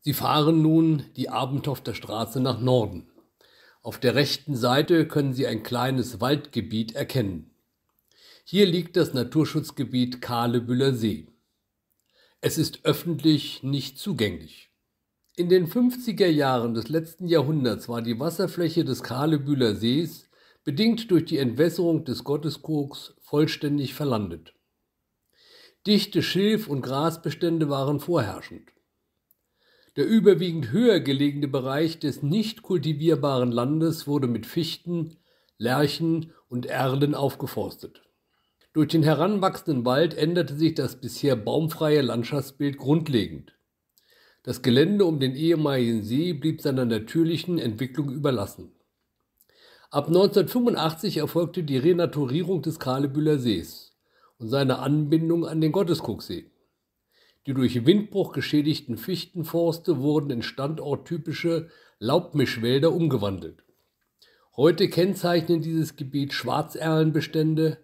Sie fahren nun die Abendhofter Straße nach Norden. Auf der rechten Seite können Sie ein kleines Waldgebiet erkennen. Hier liegt das Naturschutzgebiet Kahlebüller See. Es ist öffentlich nicht zugänglich. In den 50er Jahren des letzten Jahrhunderts war die Wasserfläche des Kahlebüller Sees bedingt durch die Entwässerung des Gotteskoks vollständig verlandet. Dichte Schilf- und Grasbestände waren vorherrschend. Der überwiegend höher gelegene Bereich des nicht kultivierbaren Landes wurde mit Fichten, Lärchen und Erlen aufgeforstet. Durch den heranwachsenden Wald änderte sich das bisher baumfreie Landschaftsbild grundlegend. Das Gelände um den ehemaligen See blieb seiner natürlichen Entwicklung überlassen. Ab 1985 erfolgte die Renaturierung des Kalebühler Sees und seine Anbindung an den Gotteskucksee. Die durch Windbruch geschädigten Fichtenforste wurden in standorttypische Laubmischwälder umgewandelt. Heute kennzeichnen dieses Gebiet Schwarzerlenbestände,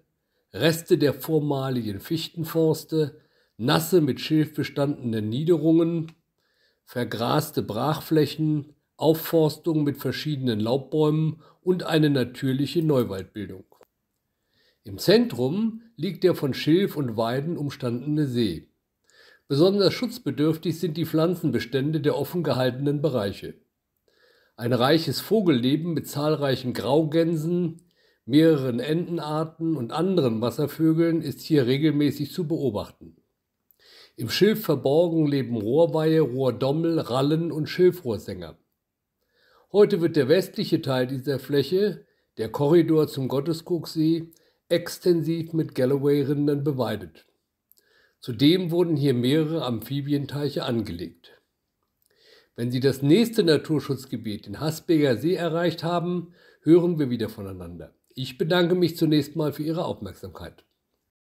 Reste der vormaligen Fichtenforste, nasse mit Schilf bestandene Niederungen, vergraste Brachflächen, Aufforstung mit verschiedenen Laubbäumen und eine natürliche Neuwaldbildung. Im Zentrum liegt der von Schilf und Weiden umstandene See. Besonders schutzbedürftig sind die Pflanzenbestände der offen gehaltenen Bereiche. Ein reiches Vogelleben mit zahlreichen Graugänsen, mehreren Entenarten und anderen Wasservögeln ist hier regelmäßig zu beobachten. Im Schilf verborgen leben Rohrweihe, Rohrdommel, Rallen und Schilfrohrsänger. Heute wird der westliche Teil dieser Fläche, der Korridor zum Gottesgucksee, extensiv mit Galloway-Rindern beweidet. Zudem wurden hier mehrere Amphibienteiche angelegt. Wenn Sie das nächste Naturschutzgebiet, in Hasbeger See, erreicht haben, hören wir wieder voneinander. Ich bedanke mich zunächst mal für Ihre Aufmerksamkeit.